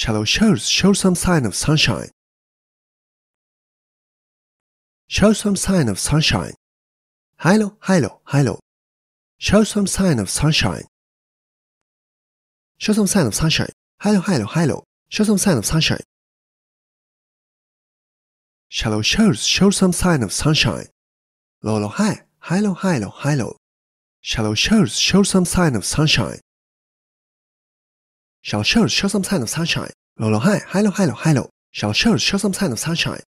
Shallow shores show some sign of sunshine. Show some sign of sunshine. Hilo, hilo, hilo. Show some sign of sunshine. Show some sign of sunshine. Hilo, hilo, hilo. Show some sign of sunshine. Shallow shores show some sign of sunshine. Low, low, high. Hilo, hilo, hilo. Shallow shores show some sign of sunshine. Shall show show some sign of sunshine? Lolo hi, hello, hello, hello. Shall show show some sign of sunshine?